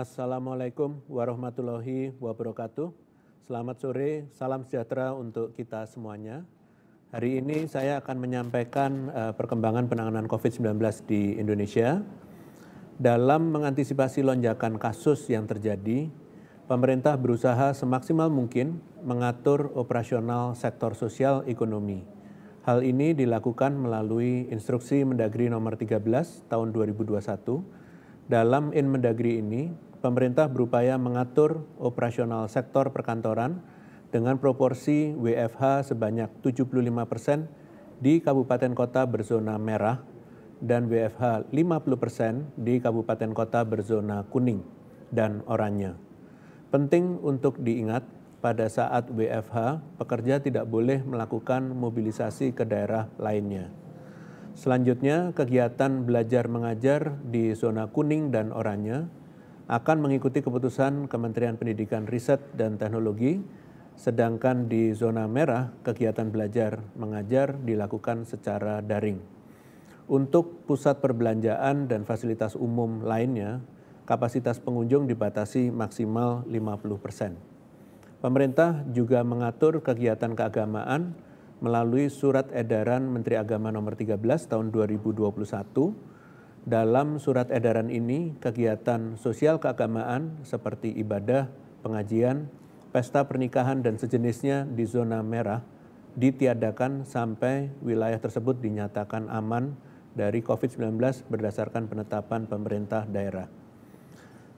Assalamualaikum warahmatullahi wabarakatuh. Selamat sore, salam sejahtera untuk kita semuanya. Hari ini saya akan menyampaikan uh, perkembangan penanganan COVID-19 di Indonesia. Dalam mengantisipasi lonjakan kasus yang terjadi, pemerintah berusaha semaksimal mungkin mengatur operasional sektor sosial ekonomi. Hal ini dilakukan melalui Instruksi Mendagri Nomor 13 Tahun 2021. Dalam Inmendagri ini, pemerintah berupaya mengatur operasional sektor perkantoran dengan proporsi WFH sebanyak 75 persen di kabupaten kota berzona merah dan WFH 50 persen di kabupaten kota berzona kuning dan oranye. Penting untuk diingat pada saat WFH, pekerja tidak boleh melakukan mobilisasi ke daerah lainnya. Selanjutnya, kegiatan belajar mengajar di zona kuning dan oranye akan mengikuti keputusan Kementerian Pendidikan Riset dan Teknologi, sedangkan di zona merah kegiatan belajar mengajar dilakukan secara daring. Untuk pusat perbelanjaan dan fasilitas umum lainnya, kapasitas pengunjung dibatasi maksimal 50 persen. Pemerintah juga mengatur kegiatan keagamaan melalui Surat Edaran Menteri Agama Nomor 13 Tahun 2021 dalam surat edaran ini kegiatan sosial keagamaan seperti ibadah, pengajian, pesta pernikahan dan sejenisnya di zona merah ditiadakan sampai wilayah tersebut dinyatakan aman dari COVID-19 berdasarkan penetapan pemerintah daerah.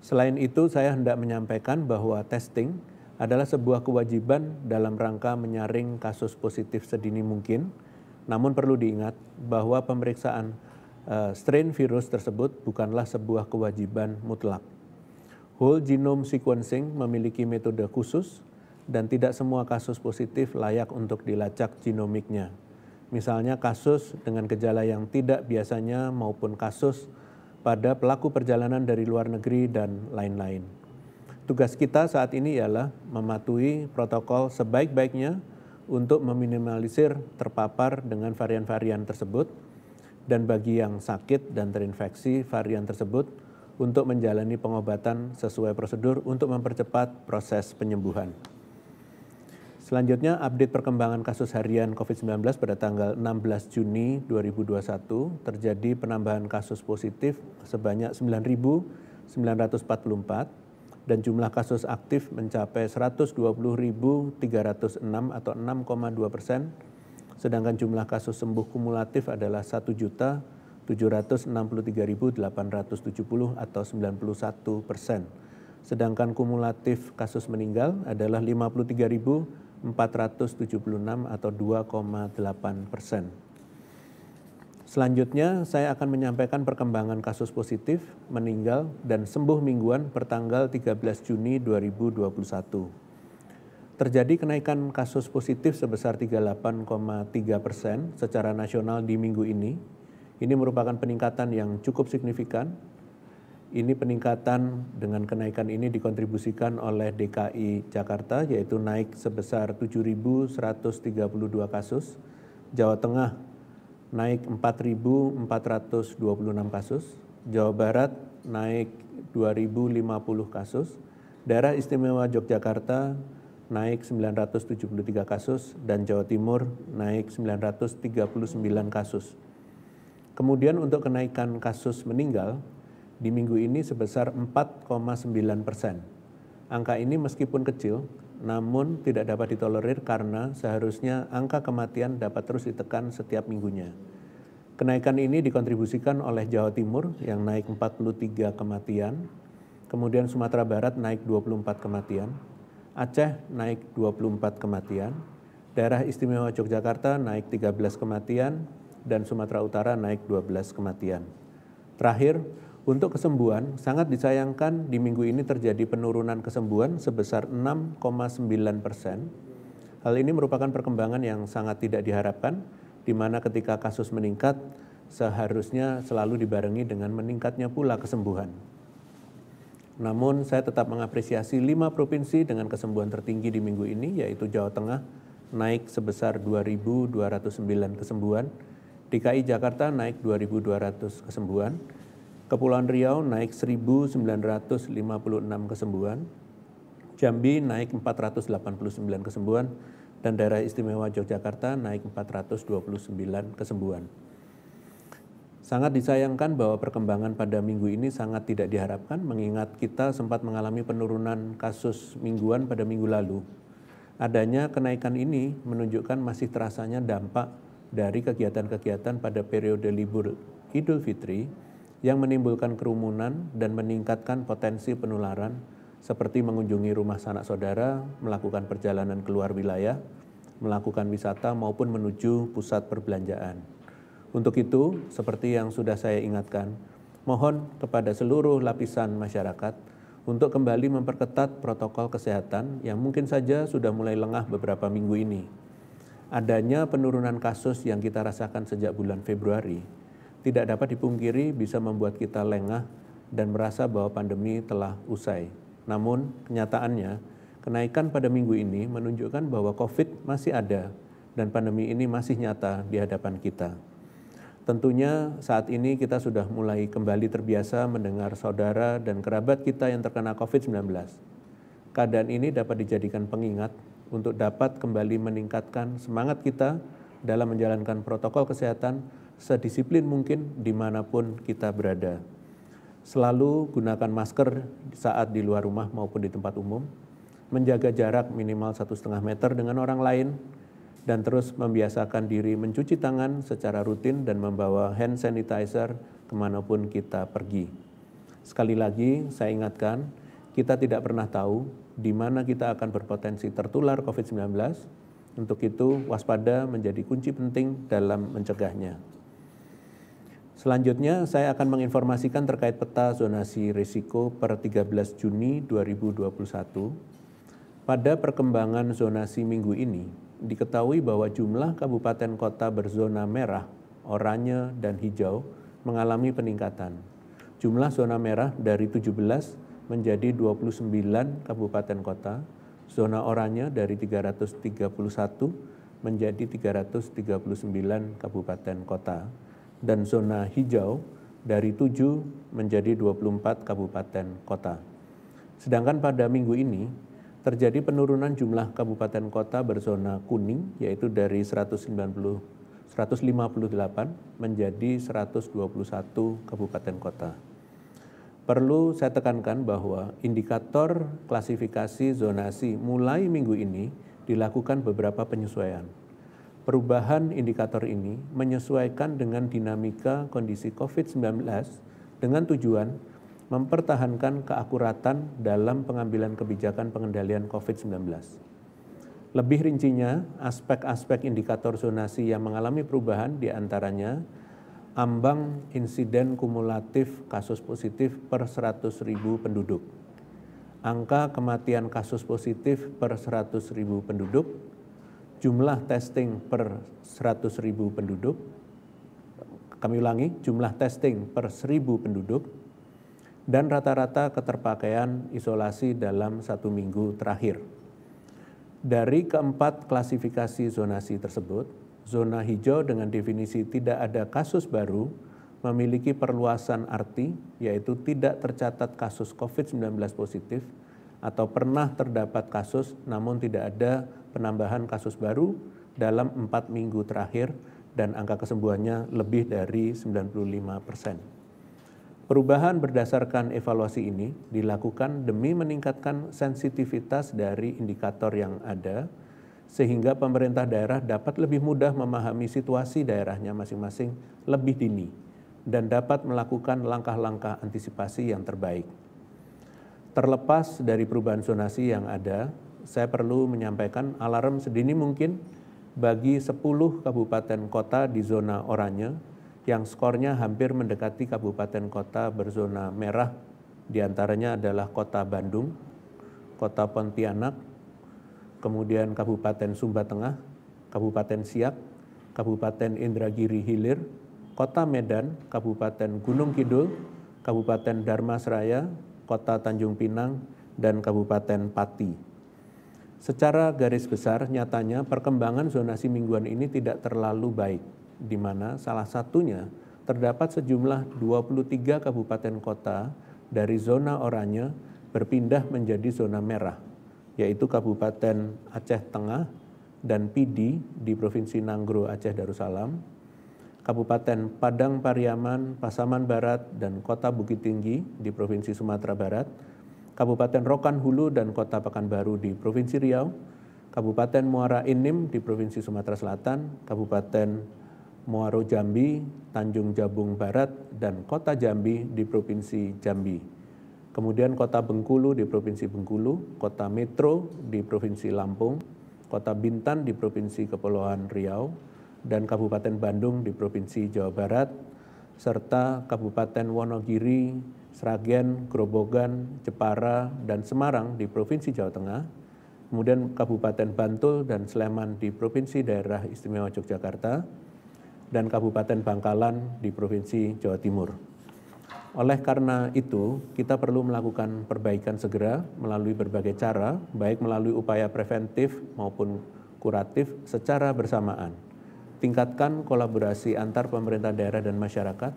Selain itu, saya hendak menyampaikan bahwa testing adalah sebuah kewajiban dalam rangka menyaring kasus positif sedini mungkin. Namun perlu diingat bahwa pemeriksaan Eh, strain virus tersebut bukanlah sebuah kewajiban mutlak. Whole genome sequencing memiliki metode khusus dan tidak semua kasus positif layak untuk dilacak genomiknya. Misalnya kasus dengan gejala yang tidak biasanya maupun kasus pada pelaku perjalanan dari luar negeri dan lain-lain. Tugas kita saat ini ialah mematuhi protokol sebaik-baiknya untuk meminimalisir terpapar dengan varian-varian tersebut dan bagi yang sakit dan terinfeksi varian tersebut untuk menjalani pengobatan sesuai prosedur untuk mempercepat proses penyembuhan. Selanjutnya, update perkembangan kasus harian COVID-19 pada tanggal 16 Juni 2021 terjadi penambahan kasus positif sebanyak 9.944 dan jumlah kasus aktif mencapai 120.306 atau 6,2 persen sedangkan jumlah kasus sembuh kumulatif adalah 1.763.870 atau 91 persen. Sedangkan kumulatif kasus meninggal adalah 53.476 atau 2,8 persen. Selanjutnya, saya akan menyampaikan perkembangan kasus positif, meninggal, dan sembuh mingguan per tanggal 13 Juni 2021. Terjadi kenaikan kasus positif sebesar 38,3 persen secara nasional di minggu ini. Ini merupakan peningkatan yang cukup signifikan. Ini peningkatan dengan kenaikan ini dikontribusikan oleh DKI Jakarta yaitu naik sebesar 7.132 kasus. Jawa Tengah naik 4.426 kasus. Jawa Barat naik 2.050 kasus. Daerah Istimewa Yogyakarta naik 973 kasus dan Jawa Timur naik 939 kasus. Kemudian untuk kenaikan kasus meninggal di minggu ini sebesar 4,9 persen. Angka ini meskipun kecil, namun tidak dapat ditolerir karena seharusnya angka kematian dapat terus ditekan setiap minggunya. Kenaikan ini dikontribusikan oleh Jawa Timur yang naik 43 kematian, kemudian Sumatera Barat naik 24 kematian, Aceh naik 24 kematian, daerah istimewa Yogyakarta naik 13 kematian, dan Sumatera Utara naik 12 kematian. Terakhir, untuk kesembuhan, sangat disayangkan di minggu ini terjadi penurunan kesembuhan sebesar 6,9 persen. Hal ini merupakan perkembangan yang sangat tidak diharapkan, di mana ketika kasus meningkat, seharusnya selalu dibarengi dengan meningkatnya pula kesembuhan. Namun saya tetap mengapresiasi lima provinsi dengan kesembuhan tertinggi di minggu ini yaitu Jawa Tengah naik sebesar 2.209 kesembuhan, DKI Jakarta naik 2.200 kesembuhan, Kepulauan Riau naik 1.956 kesembuhan, Jambi naik 489 kesembuhan, dan Daerah Istimewa Yogyakarta naik 429 kesembuhan. Sangat disayangkan bahwa perkembangan pada minggu ini sangat tidak diharapkan mengingat kita sempat mengalami penurunan kasus mingguan pada minggu lalu. Adanya kenaikan ini menunjukkan masih terasanya dampak dari kegiatan-kegiatan pada periode libur Idul Fitri yang menimbulkan kerumunan dan meningkatkan potensi penularan seperti mengunjungi rumah sanak saudara, melakukan perjalanan keluar wilayah, melakukan wisata maupun menuju pusat perbelanjaan. Untuk itu, seperti yang sudah saya ingatkan, mohon kepada seluruh lapisan masyarakat untuk kembali memperketat protokol kesehatan yang mungkin saja sudah mulai lengah beberapa minggu ini. Adanya penurunan kasus yang kita rasakan sejak bulan Februari tidak dapat dipungkiri bisa membuat kita lengah dan merasa bahwa pandemi telah usai. Namun, kenyataannya, kenaikan pada minggu ini menunjukkan bahwa COVID masih ada dan pandemi ini masih nyata di hadapan kita. Tentunya saat ini kita sudah mulai kembali terbiasa mendengar saudara dan kerabat kita yang terkena COVID-19. Keadaan ini dapat dijadikan pengingat untuk dapat kembali meningkatkan semangat kita dalam menjalankan protokol kesehatan sedisiplin mungkin dimanapun kita berada. Selalu gunakan masker saat di luar rumah maupun di tempat umum, menjaga jarak minimal 1,5 meter dengan orang lain, dan terus membiasakan diri mencuci tangan secara rutin dan membawa hand sanitizer kemanapun kita pergi. Sekali lagi, saya ingatkan, kita tidak pernah tahu di mana kita akan berpotensi tertular COVID-19. Untuk itu, waspada menjadi kunci penting dalam mencegahnya. Selanjutnya, saya akan menginformasikan terkait peta zonasi risiko per 13 Juni 2021. Pada perkembangan zonasi minggu ini, diketahui bahwa jumlah kabupaten kota berzona merah, oranye, dan hijau mengalami peningkatan. Jumlah zona merah dari 17 menjadi 29 kabupaten kota, zona oranye dari 331 menjadi 339 kabupaten kota, dan zona hijau dari 7 menjadi 24 kabupaten kota. Sedangkan pada minggu ini, terjadi penurunan jumlah kabupaten kota berzona kuning yaitu dari 190 158 menjadi 121 kabupaten kota. Perlu saya tekankan bahwa indikator klasifikasi zonasi mulai minggu ini dilakukan beberapa penyesuaian. Perubahan indikator ini menyesuaikan dengan dinamika kondisi COVID-19 dengan tujuan mempertahankan keakuratan dalam pengambilan kebijakan pengendalian COVID-19. Lebih rincinya, aspek-aspek indikator zonasi yang mengalami perubahan diantaranya ambang insiden kumulatif kasus positif per 100.000 penduduk, angka kematian kasus positif per 100.000 penduduk, jumlah testing per 100.000 penduduk, kami ulangi, jumlah testing per 1.000 penduduk, dan rata-rata keterpakaian isolasi dalam satu minggu terakhir. Dari keempat klasifikasi zonasi tersebut, zona hijau dengan definisi tidak ada kasus baru memiliki perluasan arti, yaitu tidak tercatat kasus COVID-19 positif atau pernah terdapat kasus namun tidak ada penambahan kasus baru dalam empat minggu terakhir dan angka kesembuhannya lebih dari 95 persen. Perubahan berdasarkan evaluasi ini dilakukan demi meningkatkan sensitivitas dari indikator yang ada, sehingga pemerintah daerah dapat lebih mudah memahami situasi daerahnya masing-masing lebih dini dan dapat melakukan langkah-langkah antisipasi yang terbaik. Terlepas dari perubahan zonasi yang ada, saya perlu menyampaikan alarm sedini mungkin bagi 10 kabupaten kota di zona oranye yang skornya hampir mendekati kabupaten kota berzona merah. diantaranya adalah kota Bandung, kota Pontianak, kemudian Kabupaten Sumba Tengah, Kabupaten Siak, Kabupaten Indragiri Hilir, Kota Medan, Kabupaten Gunung Kidul, Kabupaten Darmasraya, Kota Tanjung Pinang, dan Kabupaten Pati. Secara garis besar, nyatanya perkembangan zonasi mingguan ini tidak terlalu baik di mana salah satunya terdapat sejumlah 23 kabupaten kota dari zona oranye berpindah menjadi zona merah, yaitu Kabupaten Aceh Tengah dan Pidi di Provinsi Nanggro Aceh Darussalam, Kabupaten Padang Pariaman, Pasaman Barat, dan Kota Bukit Tinggi di Provinsi Sumatera Barat, Kabupaten Rokan Hulu dan Kota Pekanbaru di Provinsi Riau, Kabupaten Muara Enim di Provinsi Sumatera Selatan, Kabupaten Muaro Jambi, Tanjung Jabung Barat, dan Kota Jambi di Provinsi Jambi. Kemudian Kota Bengkulu di Provinsi Bengkulu, Kota Metro di Provinsi Lampung, Kota Bintan di Provinsi Kepulauan Riau, dan Kabupaten Bandung di Provinsi Jawa Barat, serta Kabupaten Wonogiri, Sragen, Grobogan, Jepara, dan Semarang di Provinsi Jawa Tengah, kemudian Kabupaten Bantul dan Sleman di Provinsi Daerah Istimewa Yogyakarta, dan Kabupaten Bangkalan di Provinsi Jawa Timur. Oleh karena itu, kita perlu melakukan perbaikan segera melalui berbagai cara, baik melalui upaya preventif maupun kuratif secara bersamaan. Tingkatkan kolaborasi antar pemerintah daerah dan masyarakat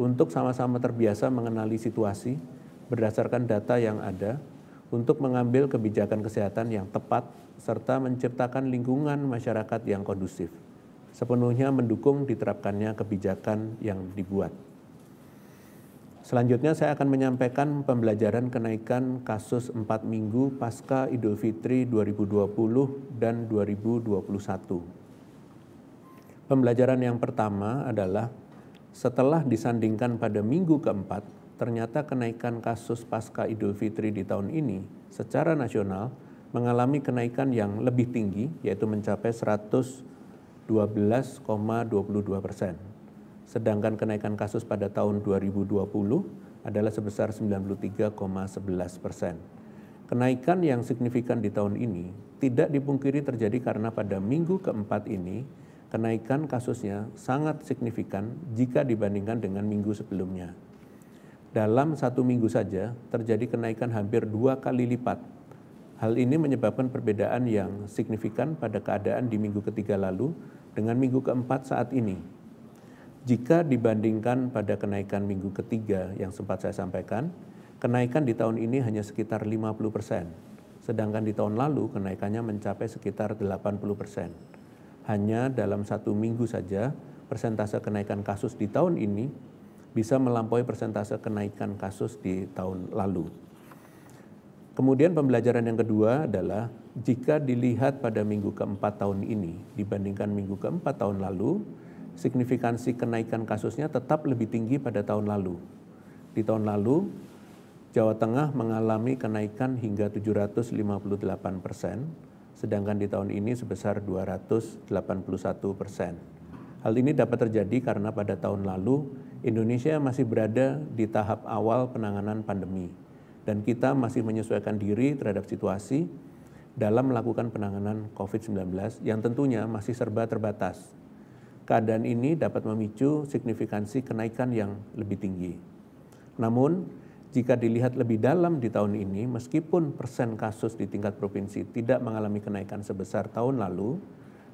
untuk sama-sama terbiasa mengenali situasi berdasarkan data yang ada untuk mengambil kebijakan kesehatan yang tepat serta menciptakan lingkungan masyarakat yang kondusif sepenuhnya mendukung diterapkannya kebijakan yang dibuat. Selanjutnya saya akan menyampaikan pembelajaran kenaikan kasus 4 minggu pasca Idul Fitri 2020 dan 2021. Pembelajaran yang pertama adalah setelah disandingkan pada minggu keempat, ternyata kenaikan kasus pasca Idul Fitri di tahun ini secara nasional mengalami kenaikan yang lebih tinggi yaitu mencapai 100 12,22 persen. Sedangkan kenaikan kasus pada tahun 2020 adalah sebesar 93,11 persen. Kenaikan yang signifikan di tahun ini tidak dipungkiri terjadi karena pada minggu keempat ini kenaikan kasusnya sangat signifikan jika dibandingkan dengan minggu sebelumnya. Dalam satu minggu saja terjadi kenaikan hampir dua kali lipat Hal ini menyebabkan perbedaan yang signifikan pada keadaan di minggu ketiga lalu dengan minggu keempat saat ini. Jika dibandingkan pada kenaikan minggu ketiga yang sempat saya sampaikan, kenaikan di tahun ini hanya sekitar 50 persen, sedangkan di tahun lalu kenaikannya mencapai sekitar 80 persen. Hanya dalam satu minggu saja, persentase kenaikan kasus di tahun ini bisa melampaui persentase kenaikan kasus di tahun lalu. Kemudian pembelajaran yang kedua adalah jika dilihat pada minggu keempat tahun ini dibandingkan minggu keempat tahun lalu, signifikansi kenaikan kasusnya tetap lebih tinggi pada tahun lalu. Di tahun lalu, Jawa Tengah mengalami kenaikan hingga 758 persen, sedangkan di tahun ini sebesar 281 persen. Hal ini dapat terjadi karena pada tahun lalu Indonesia masih berada di tahap awal penanganan pandemi dan kita masih menyesuaikan diri terhadap situasi dalam melakukan penanganan COVID-19 yang tentunya masih serba terbatas. Keadaan ini dapat memicu signifikansi kenaikan yang lebih tinggi. Namun, jika dilihat lebih dalam di tahun ini, meskipun persen kasus di tingkat provinsi tidak mengalami kenaikan sebesar tahun lalu,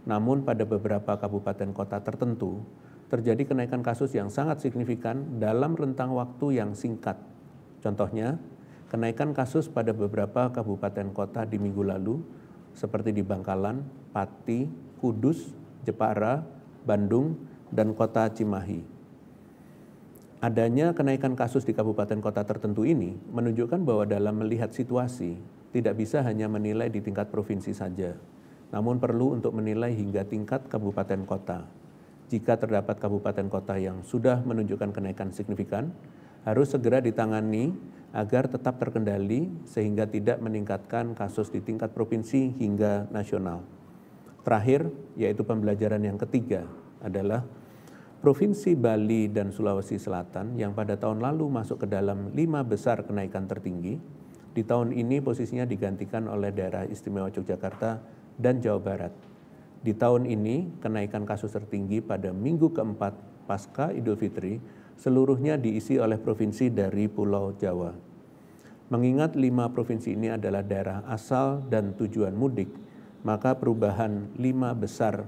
namun pada beberapa kabupaten kota tertentu terjadi kenaikan kasus yang sangat signifikan dalam rentang waktu yang singkat. Contohnya, kenaikan kasus pada beberapa kabupaten kota di minggu lalu seperti di Bangkalan, Pati, Kudus, Jepara, Bandung, dan kota Cimahi. Adanya kenaikan kasus di kabupaten kota tertentu ini menunjukkan bahwa dalam melihat situasi tidak bisa hanya menilai di tingkat provinsi saja, namun perlu untuk menilai hingga tingkat kabupaten kota. Jika terdapat kabupaten kota yang sudah menunjukkan kenaikan signifikan, harus segera ditangani agar tetap terkendali sehingga tidak meningkatkan kasus di tingkat provinsi hingga nasional. Terakhir, yaitu pembelajaran yang ketiga adalah Provinsi Bali dan Sulawesi Selatan yang pada tahun lalu masuk ke dalam lima besar kenaikan tertinggi, di tahun ini posisinya digantikan oleh daerah istimewa Yogyakarta dan Jawa Barat. Di tahun ini, kenaikan kasus tertinggi pada minggu keempat pasca Idul Fitri seluruhnya diisi oleh provinsi dari Pulau Jawa. Mengingat lima provinsi ini adalah daerah asal dan tujuan mudik, maka perubahan lima besar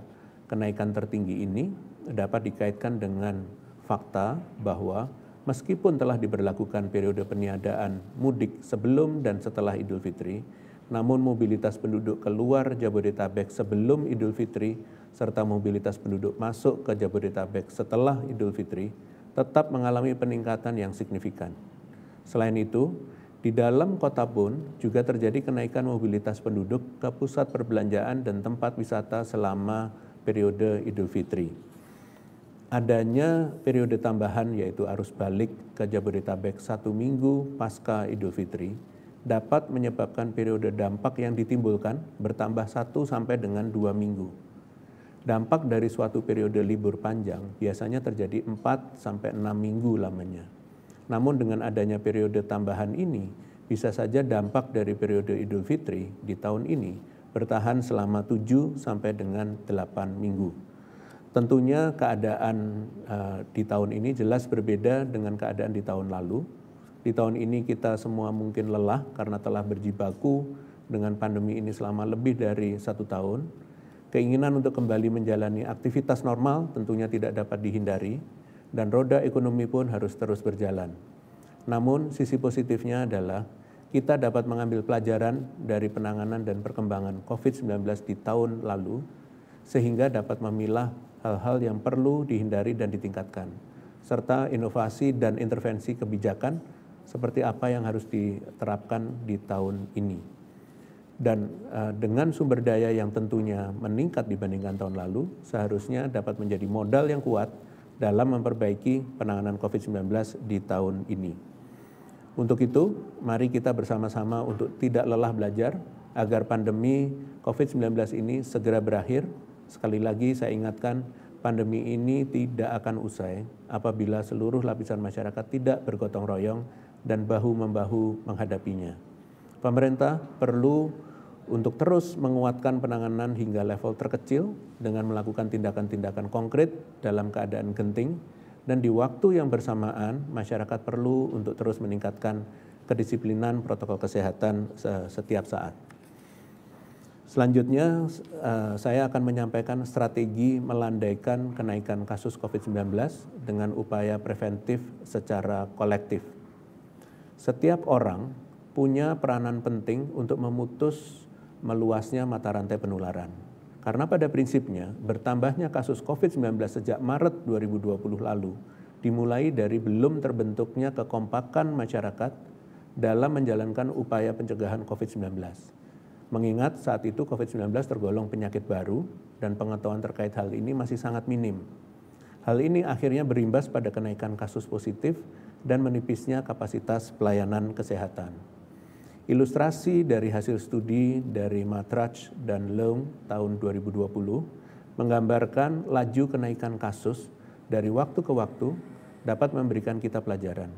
kenaikan tertinggi ini dapat dikaitkan dengan fakta bahwa meskipun telah diberlakukan periode peniadaan mudik sebelum dan setelah Idul Fitri, namun mobilitas penduduk keluar Jabodetabek sebelum Idul Fitri serta mobilitas penduduk masuk ke Jabodetabek setelah Idul Fitri tetap mengalami peningkatan yang signifikan. Selain itu, di dalam kota pun juga terjadi kenaikan mobilitas penduduk ke pusat perbelanjaan dan tempat wisata selama periode Idul Fitri. Adanya periode tambahan yaitu arus balik ke Jabodetabek satu minggu pasca Idul Fitri dapat menyebabkan periode dampak yang ditimbulkan bertambah satu sampai dengan dua minggu. Dampak dari suatu periode libur panjang biasanya terjadi 4 sampai 6 minggu lamanya. Namun dengan adanya periode tambahan ini, bisa saja dampak dari periode Idul Fitri di tahun ini bertahan selama 7 sampai dengan 8 minggu. Tentunya keadaan uh, di tahun ini jelas berbeda dengan keadaan di tahun lalu. Di tahun ini kita semua mungkin lelah karena telah berjibaku dengan pandemi ini selama lebih dari satu tahun Keinginan untuk kembali menjalani aktivitas normal tentunya tidak dapat dihindari, dan roda ekonomi pun harus terus berjalan. Namun, sisi positifnya adalah kita dapat mengambil pelajaran dari penanganan dan perkembangan COVID-19 di tahun lalu, sehingga dapat memilah hal-hal yang perlu dihindari dan ditingkatkan, serta inovasi dan intervensi kebijakan seperti apa yang harus diterapkan di tahun ini dan uh, dengan sumber daya yang tentunya meningkat dibandingkan tahun lalu, seharusnya dapat menjadi modal yang kuat dalam memperbaiki penanganan COVID-19 di tahun ini. Untuk itu, mari kita bersama-sama untuk tidak lelah belajar agar pandemi COVID-19 ini segera berakhir. Sekali lagi saya ingatkan, pandemi ini tidak akan usai apabila seluruh lapisan masyarakat tidak bergotong royong dan bahu-membahu menghadapinya. Pemerintah perlu untuk terus menguatkan penanganan hingga level terkecil dengan melakukan tindakan-tindakan konkret dalam keadaan genting dan di waktu yang bersamaan masyarakat perlu untuk terus meningkatkan kedisiplinan protokol kesehatan setiap saat. Selanjutnya eh, saya akan menyampaikan strategi melandaikan kenaikan kasus COVID-19 dengan upaya preventif secara kolektif. Setiap orang punya peranan penting untuk memutus meluasnya mata rantai penularan. Karena pada prinsipnya, bertambahnya kasus COVID-19 sejak Maret 2020 lalu dimulai dari belum terbentuknya kekompakan masyarakat dalam menjalankan upaya pencegahan COVID-19. Mengingat saat itu COVID-19 tergolong penyakit baru dan pengetahuan terkait hal ini masih sangat minim. Hal ini akhirnya berimbas pada kenaikan kasus positif dan menipisnya kapasitas pelayanan kesehatan. Ilustrasi dari hasil studi dari Matraj dan Leung tahun 2020 menggambarkan laju kenaikan kasus dari waktu ke waktu dapat memberikan kita pelajaran.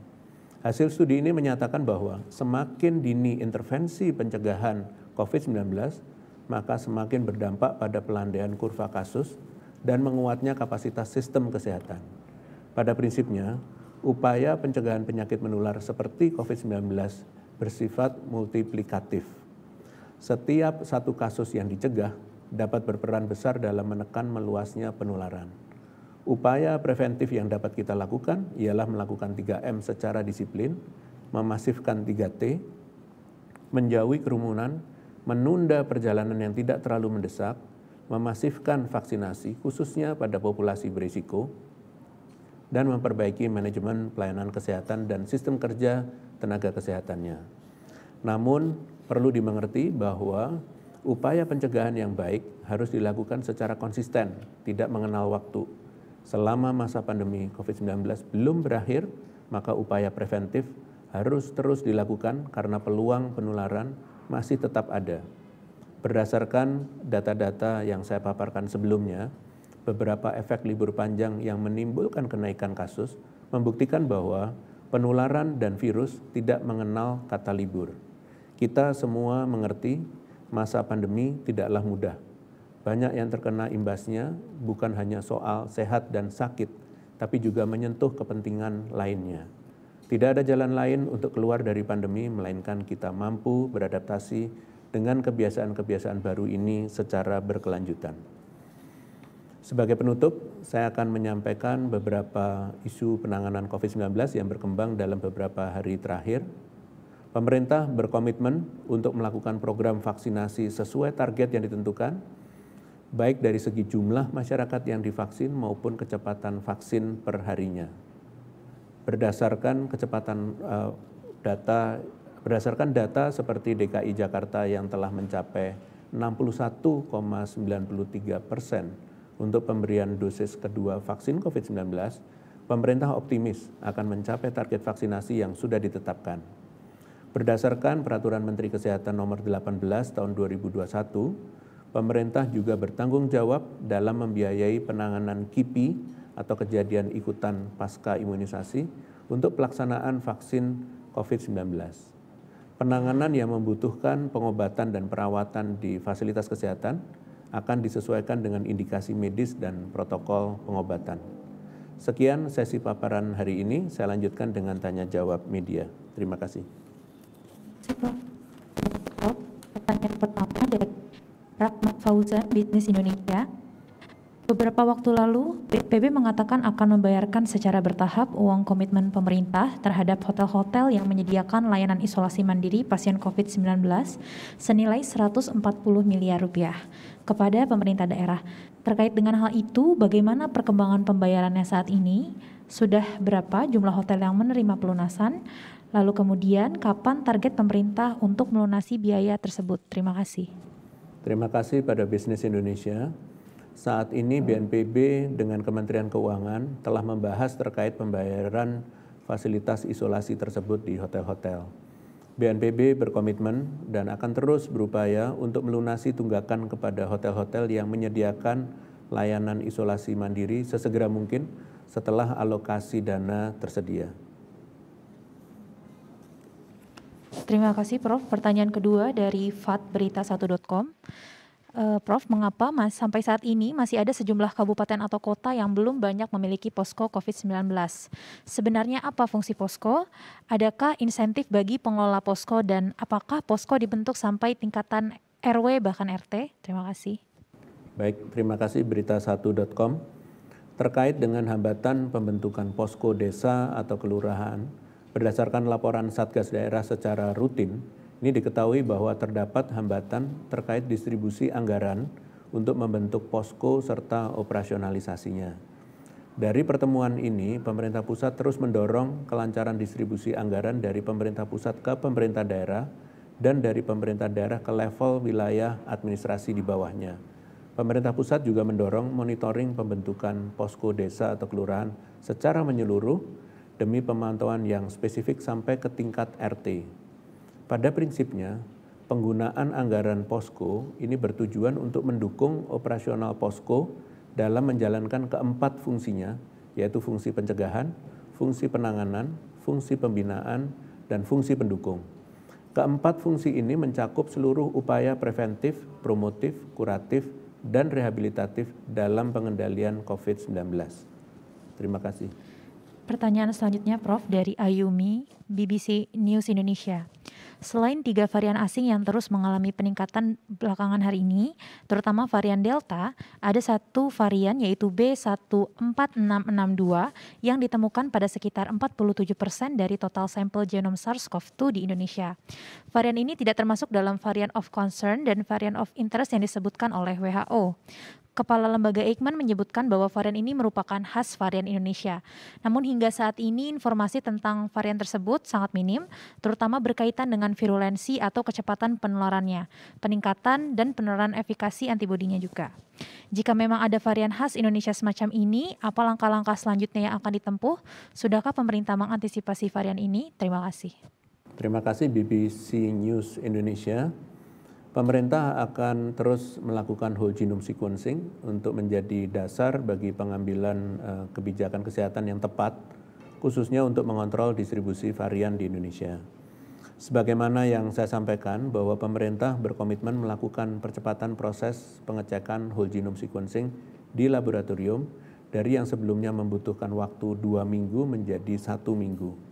Hasil studi ini menyatakan bahwa semakin dini intervensi pencegahan COVID-19, maka semakin berdampak pada pelandaian kurva kasus dan menguatnya kapasitas sistem kesehatan. Pada prinsipnya, upaya pencegahan penyakit menular seperti COVID-19 bersifat multiplikatif. Setiap satu kasus yang dicegah dapat berperan besar dalam menekan meluasnya penularan. Upaya preventif yang dapat kita lakukan ialah melakukan 3M secara disiplin, memasifkan 3T, menjauhi kerumunan, menunda perjalanan yang tidak terlalu mendesak, memasifkan vaksinasi khususnya pada populasi berisiko, dan memperbaiki manajemen pelayanan kesehatan dan sistem kerja tenaga kesehatannya. Namun, perlu dimengerti bahwa upaya pencegahan yang baik harus dilakukan secara konsisten, tidak mengenal waktu. Selama masa pandemi COVID-19 belum berakhir, maka upaya preventif harus terus dilakukan karena peluang penularan masih tetap ada. Berdasarkan data-data yang saya paparkan sebelumnya, beberapa efek libur panjang yang menimbulkan kenaikan kasus membuktikan bahwa penularan dan virus tidak mengenal kata libur. Kita semua mengerti masa pandemi tidaklah mudah. Banyak yang terkena imbasnya bukan hanya soal sehat dan sakit, tapi juga menyentuh kepentingan lainnya. Tidak ada jalan lain untuk keluar dari pandemi, melainkan kita mampu beradaptasi dengan kebiasaan-kebiasaan baru ini secara berkelanjutan. Sebagai penutup, saya akan menyampaikan beberapa isu penanganan COVID-19 yang berkembang dalam beberapa hari terakhir. Pemerintah berkomitmen untuk melakukan program vaksinasi sesuai target yang ditentukan, baik dari segi jumlah masyarakat yang divaksin maupun kecepatan vaksin perharinya. Berdasarkan kecepatan uh, data berdasarkan data seperti DKI Jakarta yang telah mencapai 61,93 persen untuk pemberian dosis kedua vaksin COVID-19, pemerintah optimis akan mencapai target vaksinasi yang sudah ditetapkan. Berdasarkan Peraturan Menteri Kesehatan Nomor 18 Tahun 2021, pemerintah juga bertanggung jawab dalam membiayai penanganan KIPI atau kejadian ikutan pasca imunisasi untuk pelaksanaan vaksin COVID-19. Penanganan yang membutuhkan pengobatan dan perawatan di fasilitas kesehatan akan disesuaikan dengan indikasi medis dan protokol pengobatan. Sekian sesi paparan hari ini, saya lanjutkan dengan tanya jawab media. Terima kasih. Pertanyaan pertama dari Rahmat Fauzan, Bisnis Indonesia. Beberapa waktu lalu, BPB mengatakan akan membayarkan secara bertahap uang komitmen pemerintah terhadap hotel-hotel yang menyediakan layanan isolasi mandiri pasien COVID-19 senilai 140 miliar rupiah kepada pemerintah daerah. Terkait dengan hal itu, bagaimana perkembangan pembayarannya saat ini? Sudah berapa jumlah hotel yang menerima pelunasan? Lalu kemudian, kapan target pemerintah untuk melunasi biaya tersebut? Terima kasih. Terima kasih pada Bisnis Indonesia saat ini BNPB dengan Kementerian Keuangan telah membahas terkait pembayaran fasilitas isolasi tersebut di hotel-hotel. BNPB berkomitmen dan akan terus berupaya untuk melunasi tunggakan kepada hotel-hotel yang menyediakan layanan isolasi mandiri sesegera mungkin setelah alokasi dana tersedia. Terima kasih Prof. Pertanyaan kedua dari fatberita1.com uh, Prof, mengapa mas sampai saat ini masih ada sejumlah kabupaten atau kota yang belum banyak memiliki posko COVID-19? Sebenarnya apa fungsi posko? Adakah insentif bagi pengelola posko dan apakah posko dibentuk sampai tingkatan RW bahkan RT? Terima kasih. Baik, terima kasih berita1.com. Terkait dengan hambatan pembentukan posko desa atau kelurahan, berdasarkan laporan Satgas daerah secara rutin, ini diketahui bahwa terdapat hambatan terkait distribusi anggaran untuk membentuk posko serta operasionalisasinya. Dari pertemuan ini, pemerintah pusat terus mendorong kelancaran distribusi anggaran dari pemerintah pusat ke pemerintah daerah dan dari pemerintah daerah ke level wilayah administrasi di bawahnya. Pemerintah pusat juga mendorong monitoring pembentukan posko desa atau kelurahan secara menyeluruh demi pemantauan yang spesifik sampai ke tingkat RT pada prinsipnya, penggunaan anggaran posko ini bertujuan untuk mendukung operasional posko dalam menjalankan keempat fungsinya, yaitu fungsi pencegahan, fungsi penanganan, fungsi pembinaan, dan fungsi pendukung. Keempat fungsi ini mencakup seluruh upaya preventif, promotif, kuratif, dan rehabilitatif dalam pengendalian COVID-19. Terima kasih. Pertanyaan selanjutnya Prof dari Ayumi, BBC News Indonesia. Selain tiga varian asing yang terus mengalami peningkatan belakangan hari ini, terutama varian Delta, ada satu varian yaitu B14662 yang ditemukan pada sekitar 47 persen dari total sampel genom SARS-CoV-2 di Indonesia. Varian ini tidak termasuk dalam varian of concern dan varian of interest yang disebutkan oleh WHO. Kepala Lembaga Eijkman menyebutkan bahwa varian ini merupakan khas varian Indonesia. Namun hingga saat ini informasi tentang varian tersebut sangat minim, terutama berkaitan dengan virulensi atau kecepatan penularannya, peningkatan dan penularan efikasi antibodinya juga. Jika memang ada varian khas Indonesia semacam ini, apa langkah-langkah selanjutnya yang akan ditempuh? Sudahkah pemerintah mengantisipasi varian ini? Terima kasih. Terima kasih BBC News Indonesia. Pemerintah akan terus melakukan whole genome sequencing untuk menjadi dasar bagi pengambilan eh, kebijakan kesehatan yang tepat, khususnya untuk mengontrol distribusi varian di Indonesia. Sebagaimana yang saya sampaikan bahwa pemerintah berkomitmen melakukan percepatan proses pengecekan whole genome sequencing di laboratorium dari yang sebelumnya membutuhkan waktu dua minggu menjadi satu minggu.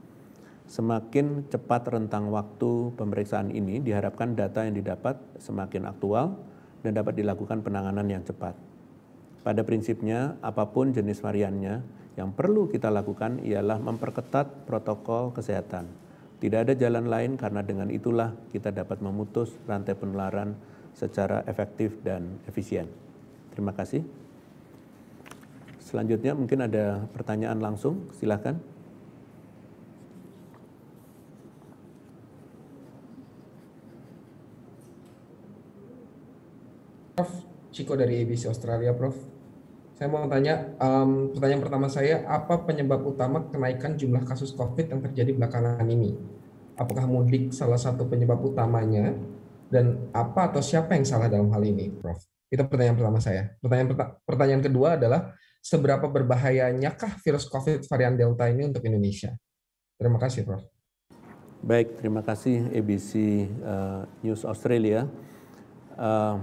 Semakin cepat rentang waktu pemeriksaan ini, diharapkan data yang didapat semakin aktual dan dapat dilakukan penanganan yang cepat. Pada prinsipnya, apapun jenis variannya, yang perlu kita lakukan ialah memperketat protokol kesehatan. Tidak ada jalan lain karena dengan itulah kita dapat memutus rantai penularan secara efektif dan efisien. Terima kasih. Selanjutnya mungkin ada pertanyaan langsung, silakan. Ciko dari ABC Australia, Prof. Saya mau tanya, um, pertanyaan pertama saya, apa penyebab utama kenaikan jumlah kasus COVID yang terjadi belakangan ini? Apakah mudik salah satu penyebab utamanya? Dan apa atau siapa yang salah dalam hal ini, Prof? Itu pertanyaan pertama saya. Pertanyaan, pertanyaan kedua adalah, seberapa berbahayanyakah virus COVID varian Delta ini untuk Indonesia? Terima kasih, Prof. Baik, terima kasih ABC uh, eh, News Australia. Uh,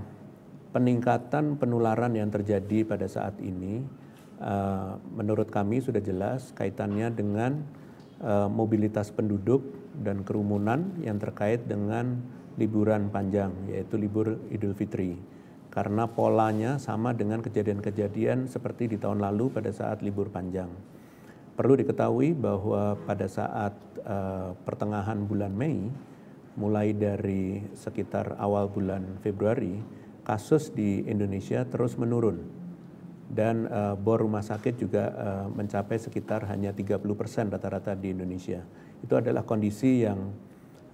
peningkatan penularan yang terjadi pada saat ini uh, menurut kami sudah jelas kaitannya dengan uh, mobilitas penduduk dan kerumunan yang terkait dengan liburan panjang yaitu libur Idul Fitri karena polanya sama dengan kejadian-kejadian seperti di tahun lalu pada saat libur panjang. Perlu diketahui bahwa pada saat uh, pertengahan bulan Mei mulai dari sekitar awal bulan Februari kasus di Indonesia terus menurun dan uh, bor rumah sakit juga uh, mencapai sekitar hanya 30% persen rata-rata di Indonesia. Itu adalah kondisi yang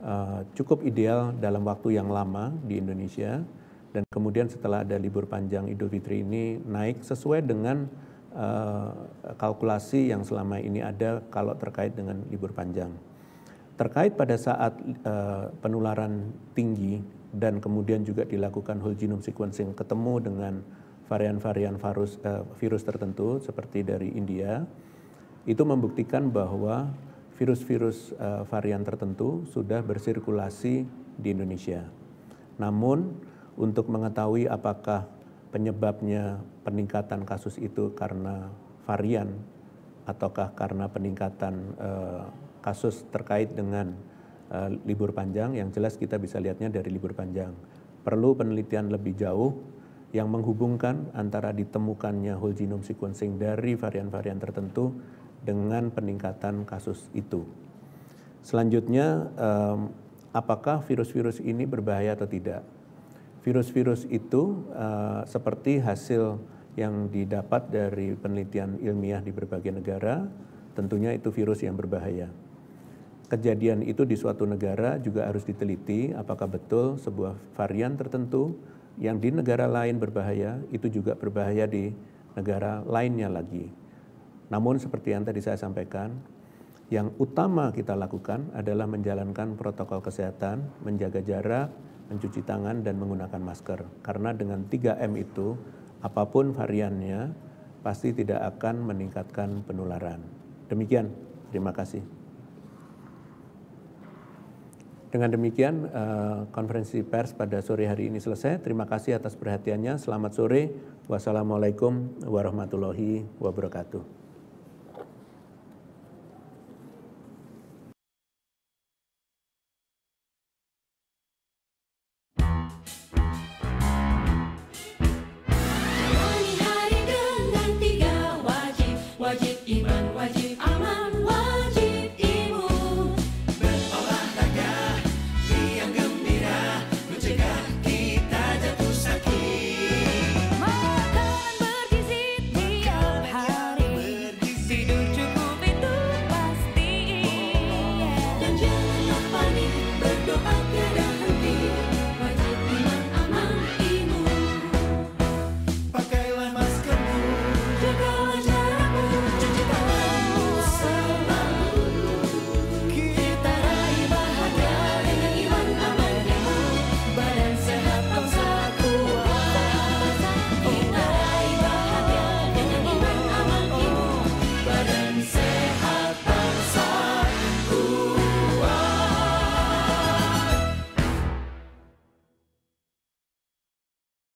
uh, cukup ideal dalam waktu yang lama di Indonesia dan kemudian setelah ada libur panjang Idul Fitri ini naik sesuai dengan uh, kalkulasi yang selama ini ada kalau terkait dengan libur panjang. Terkait pada saat uh, penularan tinggi dan kemudian juga dilakukan whole genome sequencing ketemu dengan varian-varian virus, uh, virus tertentu seperti dari India itu membuktikan bahwa virus-virus uh, varian tertentu sudah bersirkulasi di Indonesia. Namun untuk mengetahui apakah penyebabnya peningkatan kasus itu karena varian ataukah karena peningkatan uh, kasus terkait dengan Eh, libur panjang yang jelas kita bisa lihatnya dari libur panjang. Perlu penelitian lebih jauh yang menghubungkan antara ditemukannya whole genome sequencing dari varian-varian tertentu dengan peningkatan kasus itu. Selanjutnya, apakah virus-virus ini berbahaya atau tidak? Virus-virus itu eh, seperti hasil yang didapat dari penelitian ilmiah di berbagai negara, tentunya itu virus yang berbahaya kejadian itu di suatu negara juga harus diteliti apakah betul sebuah varian tertentu yang di negara lain berbahaya itu juga berbahaya di negara lainnya lagi. Namun seperti yang tadi saya sampaikan, yang utama kita lakukan adalah menjalankan protokol kesehatan, menjaga jarak, mencuci tangan dan menggunakan masker. Karena dengan 3M itu apapun variannya pasti tidak akan meningkatkan penularan. Demikian, terima kasih. Dengan demikian eh, konferensi pers pada sore hari ini selesai. Terima kasih atas perhatiannya. Selamat sore. Wassalamualaikum warahmatullahi wabarakatuh. wajib iman